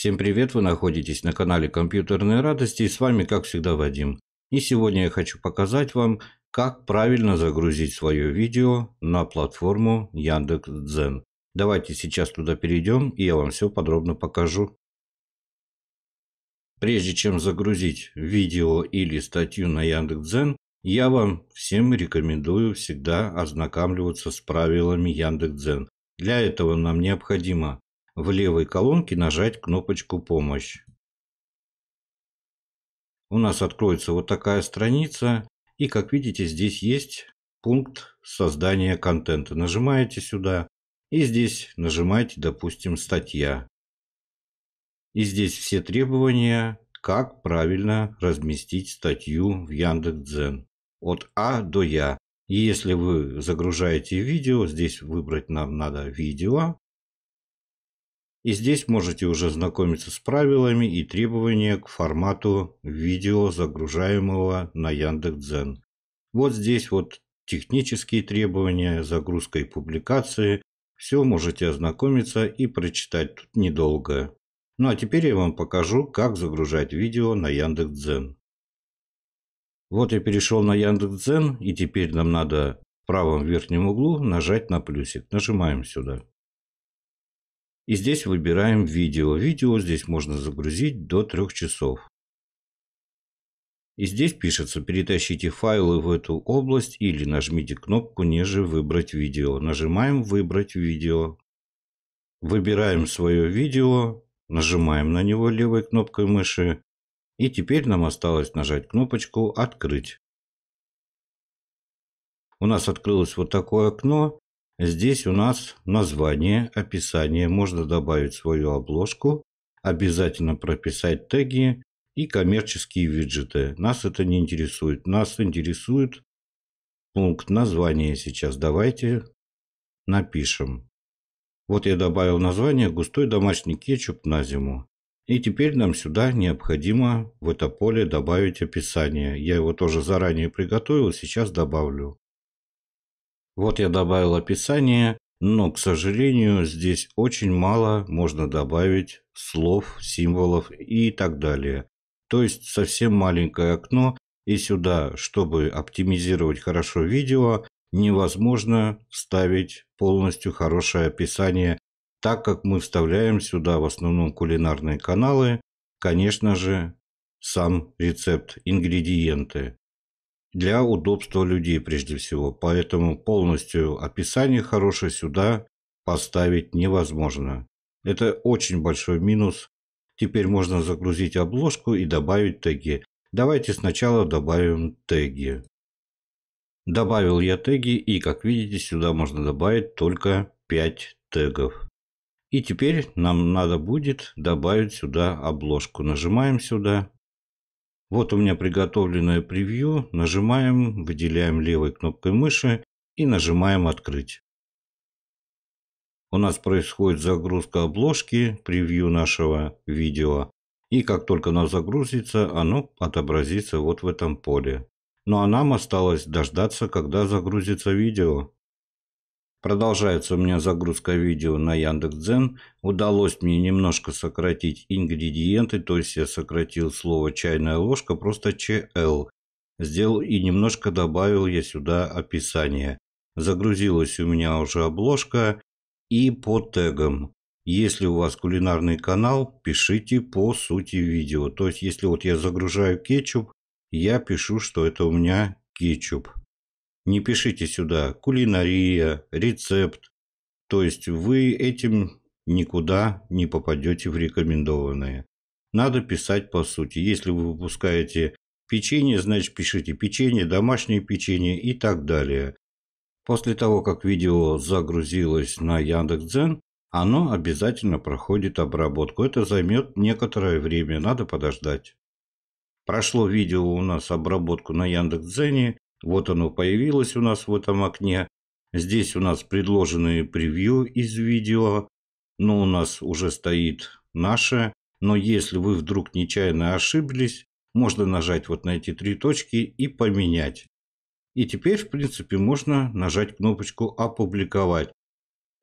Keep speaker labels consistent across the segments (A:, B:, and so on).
A: Всем привет, вы находитесь на канале Компьютерные Радости и с вами как всегда Вадим. И сегодня я хочу показать вам, как правильно загрузить свое видео на платформу Яндекс.Дзен. Давайте сейчас туда перейдем и я вам все подробно покажу. Прежде чем загрузить видео или статью на Яндекс.Дзен, я вам всем рекомендую всегда ознакомливаться с правилами Яндекс.Дзен. Для этого нам необходимо в левой колонке нажать кнопочку «Помощь». У нас откроется вот такая страница. И как видите, здесь есть пункт создания контента. Нажимаете сюда. И здесь нажимаете, допустим, «Статья». И здесь все требования, как правильно разместить статью в Яндекс.Дзен. От А до Я. И если вы загружаете видео, здесь выбрать нам надо видео. И здесь можете уже знакомиться с правилами и требованиями к формату видео, загружаемого на Яндекс.Дзен. Вот здесь вот технические требования, загрузка и публикации. Все можете ознакомиться и прочитать тут недолго. Ну а теперь я вам покажу, как загружать видео на Яндекс.Дзен. Вот я перешел на Яндекс.Дзен и теперь нам надо в правом верхнем углу нажать на плюсик. Нажимаем сюда. И здесь выбираем видео. Видео здесь можно загрузить до 3 часов. И здесь пишется «Перетащите файлы в эту область» или нажмите кнопку ниже «Выбрать видео». Нажимаем «Выбрать видео». Выбираем свое видео, нажимаем на него левой кнопкой мыши. И теперь нам осталось нажать кнопочку «Открыть». У нас открылось вот такое окно. Здесь у нас название, описание, можно добавить свою обложку, обязательно прописать теги и коммерческие виджеты. Нас это не интересует. Нас интересует пункт названия сейчас. Давайте напишем. Вот я добавил название «Густой домашний кетчуп на зиму». И теперь нам сюда необходимо в это поле добавить описание. Я его тоже заранее приготовил, сейчас добавлю. Вот я добавил описание, но, к сожалению, здесь очень мало можно добавить слов, символов и так далее. То есть совсем маленькое окно, и сюда, чтобы оптимизировать хорошо видео, невозможно вставить полностью хорошее описание, так как мы вставляем сюда в основном кулинарные каналы, конечно же, сам рецепт, ингредиенты для удобства людей прежде всего, поэтому полностью описание хорошее сюда поставить невозможно. Это очень большой минус. Теперь можно загрузить обложку и добавить теги. Давайте сначала добавим теги. Добавил я теги и, как видите, сюда можно добавить только 5 тегов. И теперь нам надо будет добавить сюда обложку. Нажимаем сюда вот у меня приготовленное превью. Нажимаем, выделяем левой кнопкой мыши и нажимаем «Открыть». У нас происходит загрузка обложки, превью нашего видео. И как только оно загрузится, оно отобразится вот в этом поле. Ну а нам осталось дождаться, когда загрузится видео. Продолжается у меня загрузка видео на Яндекс.Дзен. Удалось мне немножко сократить ингредиенты, то есть я сократил слово «чайная ложка», просто «ЧЛ». Сделал и немножко добавил я сюда описание. Загрузилась у меня уже обложка и по тегам. Если у вас кулинарный канал, пишите по сути видео. То есть, если вот я загружаю кетчуп, я пишу, что это у меня кетчуп. Не пишите сюда кулинария, рецепт. То есть вы этим никуда не попадете в рекомендованные. Надо писать по сути. Если вы выпускаете печенье, значит пишите печенье, домашнее печенье и так далее. После того, как видео загрузилось на Яндекс.Дзен, оно обязательно проходит обработку. Это займет некоторое время, надо подождать. Прошло видео у нас обработку на Яндекс.Дзене, вот оно появилось у нас в этом окне. Здесь у нас предложенные превью из видео. но ну, у нас уже стоит наше. Но если вы вдруг нечаянно ошиблись, можно нажать вот на эти три точки и поменять. И теперь, в принципе, можно нажать кнопочку «Опубликовать».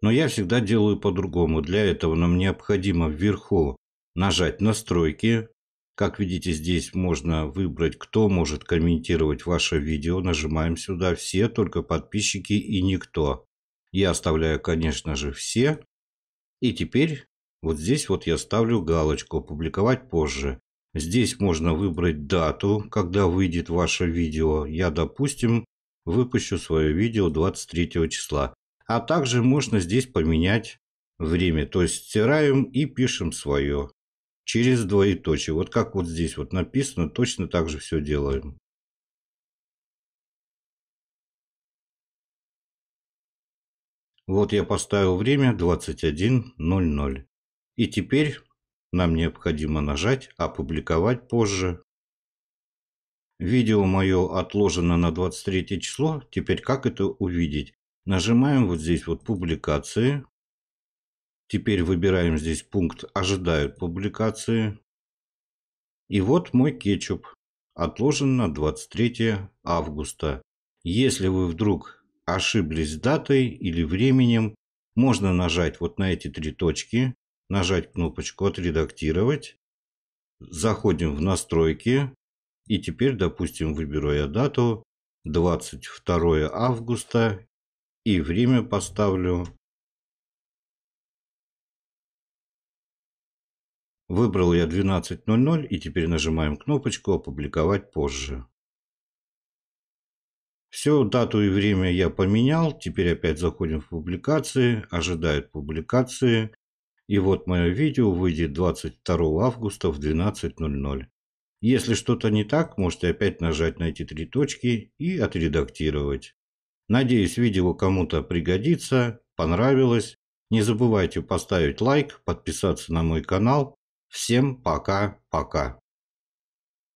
A: Но я всегда делаю по-другому. Для этого нам необходимо вверху нажать «Настройки», как видите, здесь можно выбрать, кто может комментировать ваше видео. Нажимаем сюда «Все», только подписчики и никто. Я оставляю, конечно же, все. И теперь вот здесь вот я ставлю галочку «Публиковать позже». Здесь можно выбрать дату, когда выйдет ваше видео. Я, допустим, выпущу свое видео 23 числа. А также можно здесь поменять время. То есть стираем и пишем свое через двоеточие. Вот как вот здесь вот написано, точно так же все делаем. Вот я поставил время 21.00. И теперь нам необходимо нажать «Опубликовать позже». Видео мое отложено на 23 число. Теперь как это увидеть? Нажимаем вот здесь вот «Публикации». Теперь выбираем здесь пункт «Ожидают публикации». И вот мой кетчуп. Отложен на 23 августа. Если вы вдруг ошиблись датой или временем, можно нажать вот на эти три точки, нажать кнопочку «Отредактировать». Заходим в настройки. И теперь, допустим, выберу я дату 22 августа и время поставлю Выбрал я 12.00 и теперь нажимаем кнопочку «Опубликовать позже». Все, дату и время я поменял. Теперь опять заходим в публикации, ожидают публикации. И вот мое видео выйдет 22 августа в 12.00. Если что-то не так, можете опять нажать на эти три точки и отредактировать. Надеюсь, видео кому-то пригодится, понравилось. Не забывайте поставить лайк, подписаться на мой канал. Всем пока-пока.